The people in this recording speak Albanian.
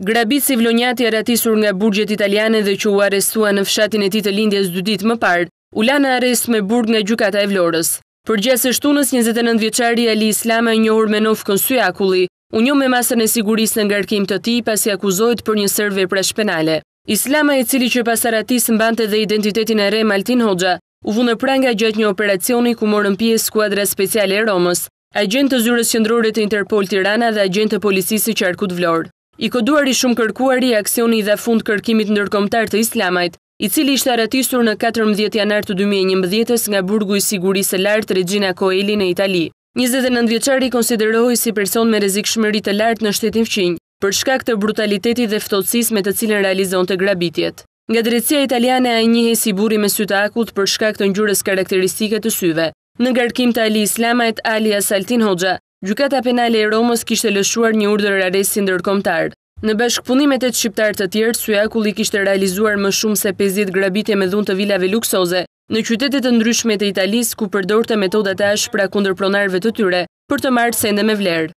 Grabit si vlonjati aratisur nga burgjet italiane dhe që u arestua në fshatin e ti të lindjes dy dit më parë, u lana arest me burg nga gjukata e vlorës. Për gjese shtunës 29 vjeqari Ali Islama e njohur me nofë kënsu akulli, unjo me masën e sigurisë në ngarkim të ti pasi akuzojt për një sërve prash penale. Islama i cili që pas aratis në bante dhe identitetin e re Maltin Hoxha, u vunë pranga gjatë një operacioni ku morën pje skuadra speciale e Romës, agent të zyrës qëndrore të Interpol Tirana dhe agent të polisisi qarkut vlorë. I koduar i shumë kërkuari aksioni dhe fund kërkimit nërkomtar të islamajt, i cili ishte aratisur në 14 janar të 2011-ës nga burgu i sigurisë lartë Regina Koeli në Itali. 29 vjeqari konsiderohi si person me rezik shmërit të lartë në shtetin fqinjë, për shkak të brutalitetit dhe ftocis me të cilën realizon të grabitjet. Nga drecia italiane a njëhe si buri me syta akut për shkak të njërës karakteristike të syve. Në garkim të Ali Islamajt, Ali Asaltin Hoxha, Gjukata penale e Romës kishte lëshuar një urdër aresi ndërkomtar. Në bashkëpunimet e të shqiptarë të tjerë, Sujakulli kishte realizuar më shumë se 50 grabitje me dhunë të vilave luksoze në qytetet të ndryshme të Italisë ku përdor të metodat e ashpra kundër pronarëve të tyre për të marrë sende me vlerë.